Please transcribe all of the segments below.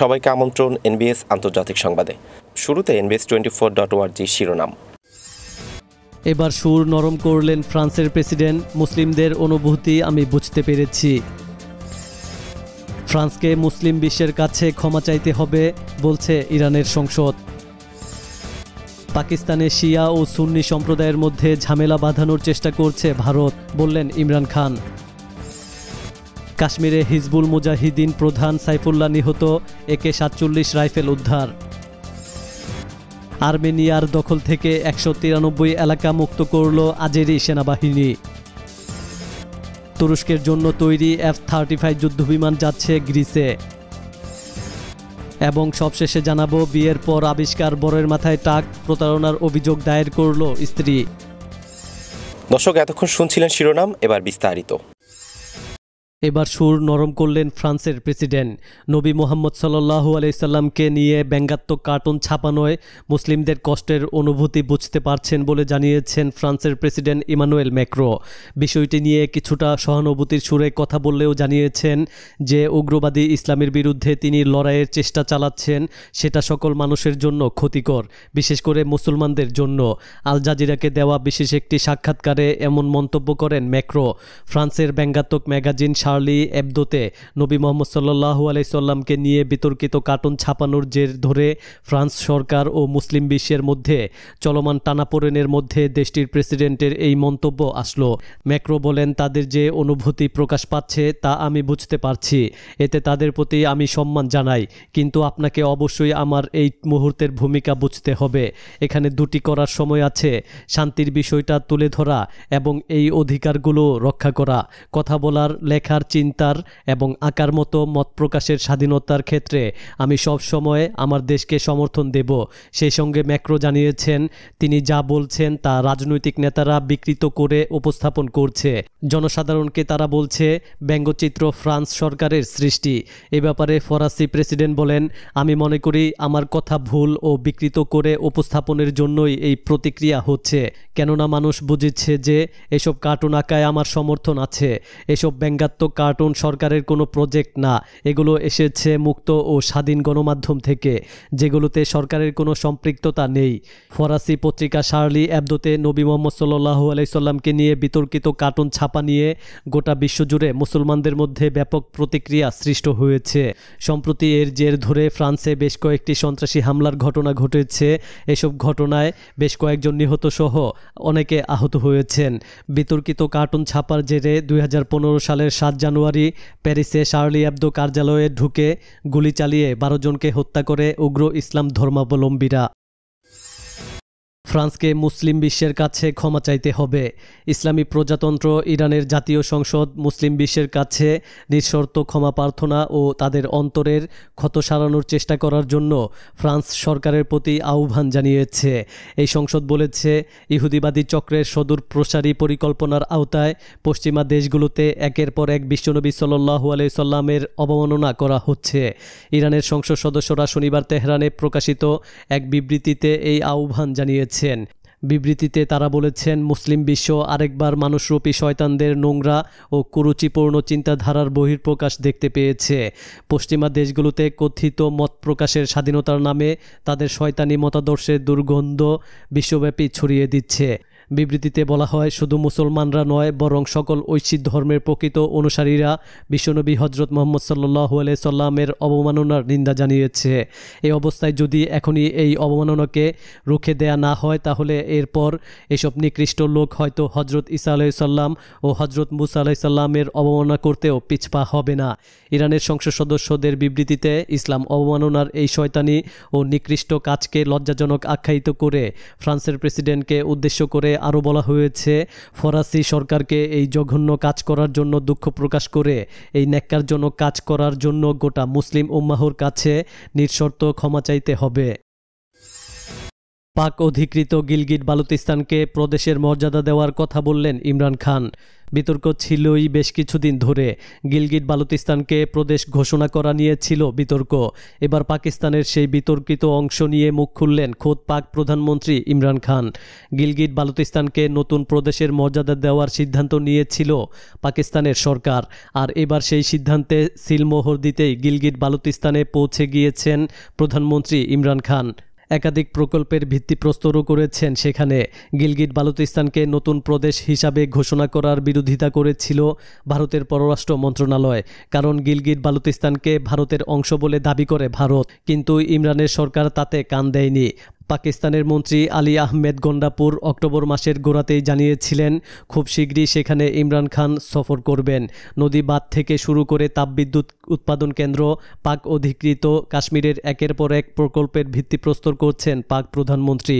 সবাইকে আমন্ত্রণ এনবিএস আন্তর্জাতিক সংবাদে শুরুতে এনবিএস টোয়েন্টি ফোর ডট ওয়ার্জি শিরোনাম এবার সুর নরম করলেন ফ্রান্সের প্রেসিডেন্ট মুসলিমদের অনুভূতি আমি বুঝতে পেরেছি ফ্রান্সকে মুসলিম বিশ্বের কাছে ক্ষমা চাইতে হবে বলছে ইরানের সংসদ পাকিস্তানে শিয়া ও সুন্নি সম্প্রদায়ের মধ্যে ঝামেলা বাঁধানোর চেষ্টা করছে ভারত বললেন ইমরান খান কাশ্মীরে হিজবুল মুজাহিদিন প্রধান সাইফুল্লাহ নিহত একে সাতচল্লিশ রাইফেল উদ্ধার আর্মেনিয়ার দখল থেকে একশো তিরানব্বই এলাকা মুক্ত করল আজেরি সেনাবাহিনী তুরস্কের জন্য তৈরি এফ থার্টি ফাইভ যুদ্ধবিমান যাচ্ছে গ্রিসে এবং সবশেষে জানাবো বিয়ের পর আবিষ্কার বরের মাথায় টাক প্রতারণার অভিযোগ দায়ের করল স্ত্রী দর্শক এতক্ষণ শুনছিলেন শিরোনাম এবার বিস্তারিত এবার সুর নরম করলেন ফ্রান্সের প্রেসিডেন্ট নবী মোহাম্মদ সাল্লু আলাইসাল্লামকে নিয়ে ব্যঙ্গাত্মক কার্টুন ছাপানোয় মুসলিমদের কষ্টের অনুভূতি বুঝতে পারছেন বলে জানিয়েছেন ফ্রান্সের প্রেসিডেন্ট ইমানুয়েল ম্যাক্রো বিষয়টি নিয়ে কিছুটা সহানুভূতির সুরে কথা বললেও জানিয়েছেন যে উগ্রবাদী ইসলামের বিরুদ্ধে তিনি লড়াইয়ের চেষ্টা চালাচ্ছেন সেটা সকল মানুষের জন্য ক্ষতিকর বিশেষ করে মুসলমানদের জন্য আল জাজিরাকে দেওয়া বিশেষ একটি সাক্ষাৎকারে এমন মন্তব্য করেন ম্যাক্রো ফ্রান্সের ব্যঙ্গাত্মক ম্যাগাজিন শার্লি এবদোতে নবী মোহাম্মদ সাল্লু আলাইসাল্লামকে নিয়ে বিতর্কিত কার্টুন ছাপানোর জের ধরে ফ্রান্স সরকার ও মুসলিম বিশ্বের মধ্যে চলমান টানাপোড়েনের মধ্যে দেশটির প্রেসিডেন্টের এই মন্তব্য আসলো ম্যাক্রো বলেন তাদের যে অনুভূতি প্রকাশ পাচ্ছে তা আমি বুঝতে পারছি এতে তাদের প্রতি আমি সম্মান জানাই কিন্তু আপনাকে অবশ্যই আমার এই মুহূর্তের ভূমিকা বুঝতে হবে এখানে দুটি করার সময় আছে শান্তির বিষয়টা তুলে ধরা এবং এই অধিকারগুলো রক্ষা করা কথা বলার লেখা বিচার চিন্তার এবং আকার মতো মত প্রকাশের স্বাধীনতার ক্ষেত্রে আমি সব সময় আমার দেশকে সমর্থন দেব সেই সঙ্গে ম্যাক্রো জানিয়েছেন তিনি যা বলছেন তা রাজনৈতিক নেতারা বিকৃত করে উপস্থাপন করছে জনসাধারণকে তারা বলছে ব্যঙ্গচিত্র ফ্রান্স সরকারের সৃষ্টি এ ব্যাপারে ফরাসি প্রেসিডেন্ট বলেন আমি মনে করি আমার কথা ভুল ও বিকৃত করে উপস্থাপনের জন্যই এই প্রতিক্রিয়া হচ্ছে কেননা মানুষ বুঝেছে যে এসব কার্টুন আঁকায় আমার সমর্থন আছে এসব ব্যঙ্গাত্মক কার্টুন সরকারের কোনো প্রজেক্ট না এগুলো এসেছে মুক্ত ও স্বাধীন গণমাধ্যম থেকে যেগুলোতে সরকারের কোনো সম্পৃক্ততা নেই ফরাসি পত্রিকা শার্লি অ্যাবদোতে নবী মোহাম্মদ সাল্লাহু আলাইসাল্লামকে নিয়ে বিতর্কিত কার্টুন ছাপা নিয়ে গোটা বিশ্বজুড়ে মুসলমানদের মধ্যে ব্যাপক প্রতিক্রিয়া সৃষ্ট হয়েছে সম্প্রতি এর জের ধরে ফ্রান্সে বেশ কয়েকটি সন্ত্রাসী হামলার ঘটনা ঘটেছে এসব ঘটনায় বেশ কয়েকজন নিহত সহ অনেকে আহত হয়েছেন বিতর্কিত কার্টুন ছাপার জেরে দুই সালের সাত জানুয়ারি প্যারিসে শার্লি অ্যাবদো কার্যালয়ে ঢুকে গুলি চালিয়ে বারো জনকে হত্যা করে উগ্র ইসলাম ধর্মাবলম্বীরা ফ্রান্সকে মুসলিম বিশ্বের কাছে ক্ষমা চাইতে হবে ইসলামী প্রজাতন্ত্র ইরানের জাতীয় সংসদ মুসলিম বিশ্বের কাছে নিঃশর্ত ক্ষমা প্রার্থনা ও তাদের অন্তরের ক্ষত সারানোর চেষ্টা করার জন্য ফ্রান্স সরকারের প্রতি আহ্বান জানিয়েছে এই সংসদ বলেছে ইহুদিবাদী চক্রের সদূর প্রসারী পরিকল্পনার আওতায় পশ্চিমা দেশগুলোতে একের পর এক বিশ্বনবী সাল্লু আলি সাল্লামের অবমাননা করা হচ্ছে ইরানের সংসদ সদস্যরা শনিবার তেহরানে প্রকাশিত এক বিবৃতিতে এই আহ্বান জানিয়েছে দিয়েছেন বিবৃতিতে তারা বলেছেন মুসলিম বিশ্ব আরেকবার মানুষরূপী শয়তানদের নোংরা ও কুরুচিপূর্ণ চিন্তাধারার বহির্প্রকাশ দেখতে পেয়েছে পশ্চিমা দেশগুলোতে কথিত মত প্রকাশের স্বাধীনতার নামে তাদের শয়তানি মতাদর্শের দুর্গন্ধ বিশ্বব্যাপী ছড়িয়ে দিচ্ছে বিবৃতিতে বলা হয় শুধু মুসলমানরা নয় বরং সকল ঐশ্বিক ধর্মের প্রকৃত অনুসারীরা বিশ্বনবী হজরত মোহাম্মদ সাল্লাহ সাল্লামের অবমাননার নিন্দা জানিয়েছে এই অবস্থায় যদি এখনই এই অবমাননাকে রুখে দেয়া না হয় তাহলে এরপর এসব নিকৃষ্ট লোক হয়তো হজরত ইসা আলাইসাল্লাম ও হজরত মুসা আলাইসাল্লামের অবমাননা করতেও পিছপা হবে না ইরানের সংসদ সদস্যদের বিবৃতিতে ইসলাম অবমাননার এই শয়তানি ও নিকৃষ্ট কাজকে লজ্জাজনক আখ্যায়িত করে ফ্রান্সের প্রেসিডেন্টকে উদ্দেশ্য করে আরও বলা হয়েছে ফরাসি সরকারকে এই জঘন্য কাজ করার জন্য দুঃখ প্রকাশ করে এই জন্য কাজ করার জন্য গোটা মুসলিম উম্মাহর কাছে নিঃশর্ত ক্ষমা চাইতে হবে পাক অধিকৃত গিলগিট বালুতিস্তানকে প্রদেশের মর্যাদা দেওয়ার কথা বললেন ইমরান খান বিতর্ক ছিলই বেশ কিছুদিন ধরে গিলগিট বালুতিস্তানকে প্রদেশ ঘোষণা করা নিয়ে ছিল বিতর্ক এবার পাকিস্তানের সেই বিতর্কিত অংশ নিয়ে মুখ খুললেন খোদ পাক প্রধানমন্ত্রী ইমরান খান গিলগিট বালুতিস্তানকে নতুন প্রদেশের মর্যাদা দেওয়ার সিদ্ধান্ত নিয়েছিল পাকিস্তানের সরকার আর এবার সেই সিদ্ধান্তে সিলমোহর দিতেই গিলগিট বালুতিস্তানে পৌঁছে গিয়েছেন প্রধানমন্ত্রী ইমরান খান একাধিক প্রকল্পের ভিত্তিপ্রস্তরও করেছেন সেখানে গিলগিট বালুচিস্তানকে নতুন প্রদেশ হিসাবে ঘোষণা করার বিরোধিতা করেছিল ভারতের পররাষ্ট্র মন্ত্রণালয় কারণ গিলগিট বালুচিস্তানকে ভারতের অংশ বলে দাবি করে ভারত কিন্তু ইমরানের সরকার তাতে কান দেয়নি পাকিস্তানের মন্ত্রী আলী আহমেদ গন্ডাপুর অক্টোবর মাসের গোড়াতেই জানিয়েছিলেন খুব শীঘ্রই সেখানে ইমরান খান সফর করবেন নদী বাঁধ থেকে শুরু করে তাপবিদ্যুৎ উৎপাদন কেন্দ্র পাক অধিকৃত কাশ্মীরের একের পর এক প্রকল্পের ভিত্তিপ্রস্তর করছেন পাক প্রধানমন্ত্রী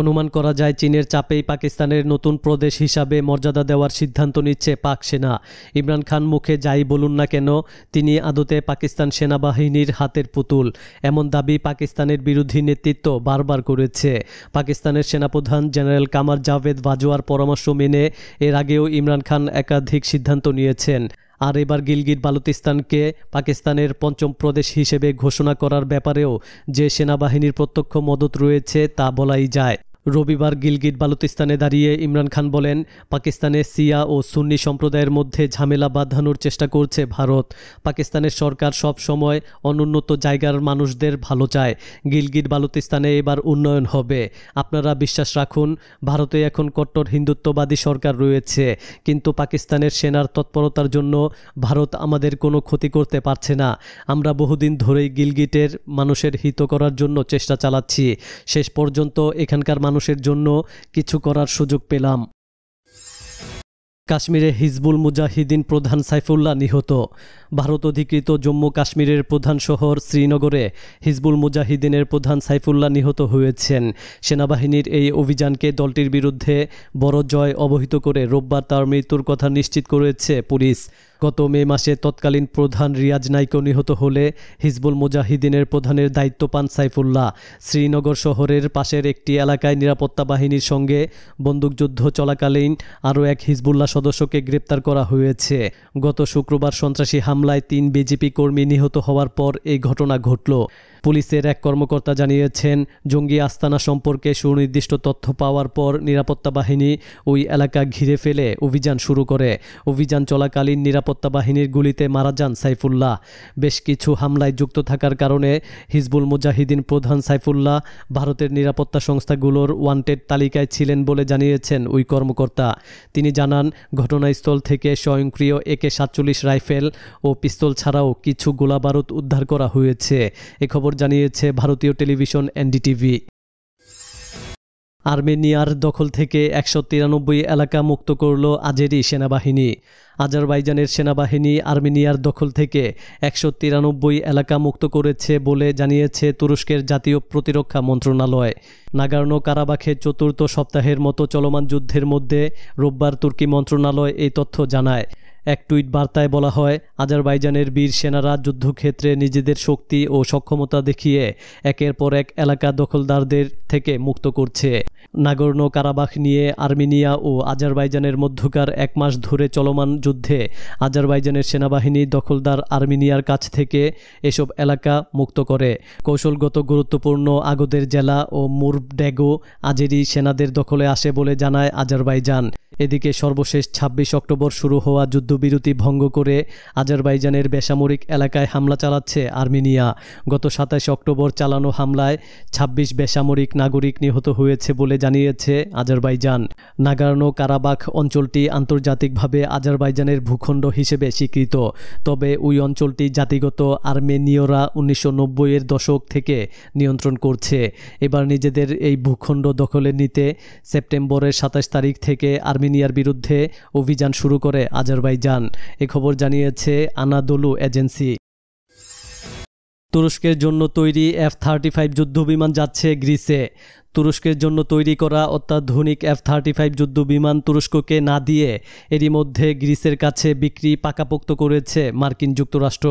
অনুমান করা যায় চীনের চাপেই পাকিস্তানের নতুন প্রদেশ হিসাবে মর্যাদা দেওয়ার সিদ্ধান্ত নিচ্ছে পাক সেনা ইমরান খান মুখে যাই বলুন না কেন তিনি আদতে পাকিস্তান সেনাবাহিনীর হাতের পুতুল এমন দাবি পাকিস্তানের বিরোধী নেতৃত্ব বারবার করেছে পাকিস্তানের সেনাপ্রধান জেনারেল কামার জাভেদ বাজোয়ার পরামর্শ মেনে এর আগেও ইমরান খান একাধিক সিদ্ধান্ত নিয়েছেন আর এবার গিলগিট বালুতিস্তানকে পাকিস্তানের পঞ্চম প্রদেশ হিসেবে ঘোষণা করার ব্যাপারেও যে সেনাবাহিনীর প্রত্যক্ষ মদত রয়েছে তা বলাই যায় রবিবার গিলগিট বালুতিস্তানে দাঁড়িয়ে ইমরান খান বলেন পাকিস্তানে সিয়া ও সুন্নি সম্প্রদায়ের মধ্যে ঝামেলা বাঁধানোর চেষ্টা করছে ভারত পাকিস্তানের সরকার সব সময় অনুন্নত জায়গার মানুষদের ভালো চায় গিলগিট বালুতিস্তানে এবার উন্নয়ন হবে আপনারা বিশ্বাস রাখুন ভারতে এখন কট্টর হিন্দুত্ববাদী সরকার রয়েছে কিন্তু পাকিস্তানের সেনার তৎপরতার জন্য ভারত আমাদের কোনো ক্ষতি করতে পারছে না আমরা বহুদিন ধরেই গিলগিটের মানুষের হিত করার জন্য চেষ্টা চালাচ্ছি শেষ পর্যন্ত এখানকার মানুষ মানুষের জন্য কিছু করার সুযোগ পেলাম কাশ্মীরে হিজবুল মুজাহিদিন প্রধান সাইফুল্লাহ নিহত ভারত অধিকৃত জম্মু কাশ্মীরের প্রধান শহর শ্রীনগরে হিজবুল মুজাহিদিনের প্রধান সাইফুল্লাহ নিহত হয়েছেন সেনাবাহিনীর এই অভিযানকে দলটির বিরুদ্ধে বড় জয় অবহিত করে রোববার তার মৃত্যুর কথা নিশ্চিত করেছে পুলিশ গত মে মাসে তৎকালীন প্রধান রিয়াজ নাইকো নিহত হলে হিজবুল মুজাহিদিনের প্রধানের দায়িত্ব পান সাইফুল্লাহ শ্রীনগর শহরের পাশের একটি এলাকায় নিরাপত্তা বাহিনীর সঙ্গে বন্দুকযুদ্ধ চলাকালীন আরও এক হিজবুল্লাহ সদস্যকে গ্রেপ্তার করা হয়েছে গত শুক্রবার সন্ত্রাসী হামলায় তিন বিজেপি কর্মী নিহত হওয়ার পর এই ঘটনা ঘটল পুলিশের এক কর্মকর্তা জানিয়েছেন জঙ্গি আস্তানা সম্পর্কে সুনির্দিষ্ট তথ্য পাওয়ার পর নিরাপত্তা বাহিনী ওই এলাকা ঘিরে ফেলে অভিযান শুরু করে অভিযান চলাকালীন নিরাপত্তা বাহিনীর গুলিতে মারা যান সাইফুল্লাহ বেশ কিছু হামলায় যুক্ত থাকার কারণে হিজবুল মুজাহিদিন প্রধান সাইফুল্লাহ ভারতের নিরাপত্তা সংস্থাগুলোর ওয়ান্টেড তালিকায় ছিলেন বলে জানিয়েছেন ওই কর্মকর্তা তিনি জানান ঘটনাস্থল থেকে স্বয়ংক্রিয় একে সাতচল্লিশ রাইফেল ও পিস্তল ছাড়াও কিছু গোলাবারুদ উদ্ধার করা হয়েছে এ খবর খবর জানিয়েছে ভারতীয় টেলিভিশন এনডিটিভি আর্মেনিয়ার দখল থেকে একশো তিরানব্বই এলাকা মুক্ত করল আজেরি সেনাবাহিনী আজারবাইজানের সেনাবাহিনী আর্মেনিয়ার দখল থেকে একশো তিরানব্বই এলাকা মুক্ত করেছে বলে জানিয়েছে তুরস্কের জাতীয় প্রতিরক্ষা মন্ত্রণালয় নাগার্নো কারাবাখে চতুর্থ সপ্তাহের মতো চলমান যুদ্ধের মধ্যে রোববার তুর্কি মন্ত্রণালয় এই তথ্য জানায় এক টুইট বার্তায় বলা হয় আজারবাইজানের বীর সেনারা যুদ্ধক্ষেত্রে নিজেদের শক্তি ও সক্ষমতা দেখিয়ে একের পর এক এলাকা দখলদারদের থেকে মুক্ত করছে নাগর্ণ কারাবাখ নিয়ে আর্মেনিয়া ও আজারবাইজানের মধ্যকার এক মাস ধরে চলমান যুদ্ধে আজারবাইজানের সেনাবাহিনী দখলদার আর্মেনিয়ার কাছ থেকে এসব এলাকা মুক্ত করে কৌশলগত গুরুত্বপূর্ণ আগদের জেলা ও মুরডেগো আজেরি সেনাদের দখলে আসে বলে জানায় আজারবাইজান এদিকে সর্বশেষ ২৬ অক্টোবর শুরু হওয়া যুদ্ধবিরতি ভঙ্গ করে আজারবাইজানের বেসামরিক এলাকায় হামলা চালাচ্ছে আর্মেনিয়া গত সাতাশ অক্টোবর চালানো হামলায় ২৬ বেসামরিক নাগরিক নিহত হয়েছে বলে জানিয়েছে আজারবাইজান নাগার্নো কারাবাখ অঞ্চলটি আন্তর্জাতিকভাবে আজারবাইজানের ভূখণ্ড হিসেবে স্বীকৃত তবে ওই অঞ্চলটি জাতিগত আর্মেনীয়রা উনিশশো এর দশক থেকে নিয়ন্ত্রণ করছে এবার নিজেদের এই ভূখণ্ড দখলে নিতে সেপ্টেম্বরের সাতাশ তারিখ থেকে আর্মেনিয়া আর্মেনিয়ার বিরুদ্ধে অভিযান শুরু করে আজারবাইজান এ খবর জানিয়েছে আনাদোলু এজেন্সি তুরস্কের জন্য তৈরি এফ থার্টি ফাইভ যুদ্ধবিমান যাচ্ছে গ্রিসে তুরস্কের জন্য তৈরি করা অত্যাধুনিক এফ থার্টি ফাইভ যুদ্ধবিমান তুরস্ককে না দিয়ে এরই মধ্যে গ্রিসের কাছে বিক্রি পাকাপোক্ত করেছে মার্কিন যুক্তরাষ্ট্র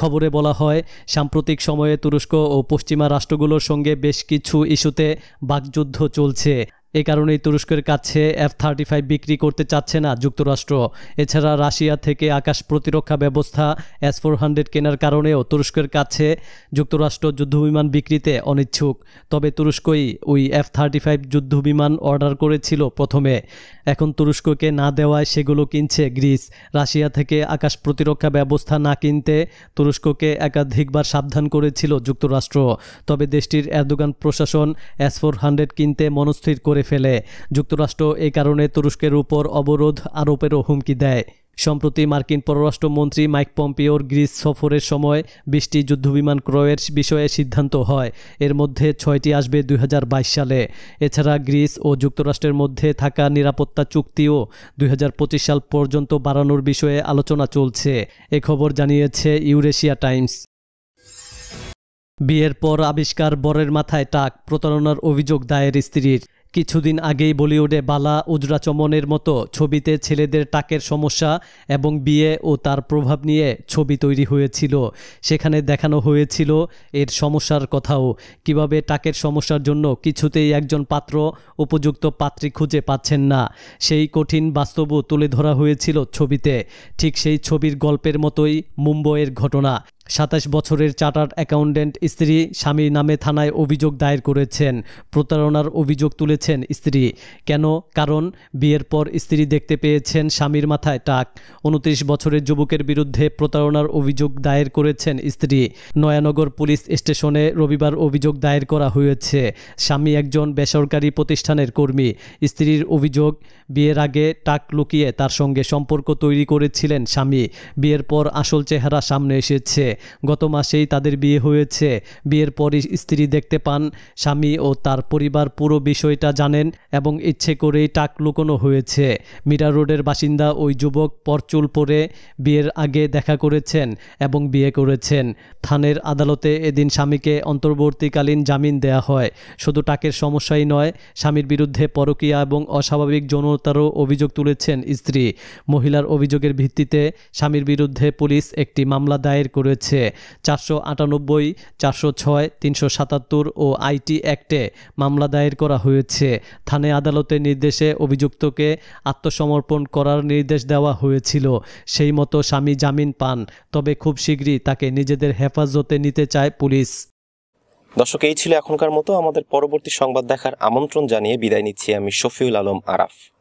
খবরে বলা হয় সাম্প্রতিক সময়ে তুরস্ক ও পশ্চিমা রাষ্ট্রগুলোর সঙ্গে বেশ কিছু ইস্যুতে বাকযুদ্ধ চলছে এ কারণেই তুরস্কের কাছে এফ থার্টি ফাইভ বিক্রি করতে চাচ্ছে না যুক্তরাষ্ট্র এছাড়া রাশিয়া থেকে আকাশ প্রতিরক্ষা ব্যবস্থা এস ফোর হান্ড্রেড কেনার কারণেও তুরস্কের কাছে যুক্তরাষ্ট্র যুদ্ধবিমান বিক্রিতে অনিচ্ছুক তবে তুরস্কই ওই এফ থার্টি ফাইভ যুদ্ধবিমান অর্ডার করেছিল প্রথমে এখন তুরস্ককে না দেওয়ায় সেগুলো কিনছে গ্রিস রাশিয়া থেকে আকাশ প্রতিরক্ষা ব্যবস্থা না কিনতে তুরস্ককে একাধিকবার সাবধান করেছিল যুক্তরাষ্ট্র তবে দেশটির এরদোগান প্রশাসন এস ফোর হান্ড্রেড কিনতে মনস্থির করে করে ফেলে যুক্তরাষ্ট্র এ কারণে তুরস্কের উপর অবরোধ আরোপেরও হুমকি দেয় সম্প্রতি মার্কিন পররাষ্ট্রমন্ত্রী মাইক পম্পিওর গ্রিস সফরের সময় বিশটি যুদ্ধবিমান ক্রয়ের বিষয়ে সিদ্ধান্ত হয় এর মধ্যে ছয়টি আসবে দুই সালে এছাড়া গ্রিস ও যুক্তরাষ্ট্রের মধ্যে থাকা নিরাপত্তা চুক্তিও দুই সাল পর্যন্ত বাড়ানোর বিষয়ে আলোচনা চলছে এ খবর জানিয়েছে ইউরেশিয়া টাইমস বিয়ের পর আবিষ্কার বরের মাথায় টাক প্রতারণার অভিযোগ দায়ের স্ত্রীর কিছুদিন আগেই বলিউডে বালা উজরা চমনের মতো ছবিতে ছেলেদের টাকের সমস্যা এবং বিয়ে ও তার প্রভাব নিয়ে ছবি তৈরি হয়েছিল সেখানে দেখানো হয়েছিল এর সমস্যার কথাও কিভাবে টাকের সমস্যার জন্য কিছুতেই একজন পাত্র উপযুক্ত পাত্রী খুঁজে পাচ্ছেন না সেই কঠিন বাস্তবও তুলে ধরা হয়েছিল ছবিতে ঠিক সেই ছবির গল্পের মতোই মুম্বইয়ের ঘটনা সাতাশ বছরের চার্টার্ড অ্যাকাউন্ট্যান্ট স্ত্রী স্বামীর নামে থানায় অভিযোগ দায়ের করেছেন প্রতারণার অভিযোগ তুলেছেন স্ত্রী কেন কারণ বিয়ের পর স্ত্রী দেখতে পেয়েছেন স্বামীর মাথায় টাক উনত্রিশ বছরের যুবকের বিরুদ্ধে প্রতারণার অভিযোগ দায়ের করেছেন স্ত্রী নয়ানগর পুলিশ স্টেশনে রবিবার অভিযোগ দায়ের করা হয়েছে স্বামী একজন বেসরকারি প্রতিষ্ঠানের কর্মী স্ত্রীর অভিযোগ বিয়ের আগে টাক লুকিয়ে তার সঙ্গে সম্পর্ক তৈরি করেছিলেন স্বামী বিয়ের পর আসল চেহারা সামনে এসেছে গত মাসেই তাদের বিয়ে হয়েছে বিয়ের পরই স্ত্রী দেখতে পান স্বামী ও তার পরিবার পুরো বিষয়টা জানেন এবং ইচ্ছে করেই টাক লুকোনো হয়েছে মিরা রোডের বাসিন্দা ওই যুবক পরচুল পরে বিয়ের আগে দেখা করেছেন এবং বিয়ে করেছেন থানের আদালতে এদিন স্বামীকে অন্তর্বর্তীকালীন জামিন দেয়া হয় শুধু টাকের সমস্যাই নয় স্বামীর বিরুদ্ধে পরকীয়া এবং অস্বাভাবিক যৌনতারও অভিযোগ তুলেছেন স্ত্রী মহিলার অভিযোগের ভিত্তিতে স্বামীর বিরুদ্ধে পুলিশ একটি মামলা দায়ের করেছে হয়েছে চারশো আটানব্বই চারশো ছয় তিনশো সাতাত্তর ও আইটি অ্যাক্টে মামলা দায়ের করা হয়েছে থানে আদালতের নির্দেশে অভিযুক্তকে আত্মসমর্পণ করার নির্দেশ দেওয়া হয়েছিল সেই মতো স্বামী জামিন পান তবে খুব শীঘ্রই তাকে নিজেদের হেফাজতে নিতে চায় পুলিশ দর্শক এই ছিল এখনকার মতো আমাদের পরবর্তী সংবাদ দেখার আমন্ত্রণ জানিয়ে বিদায় নিচ্ছি আমি শফিউল আলম আরাফ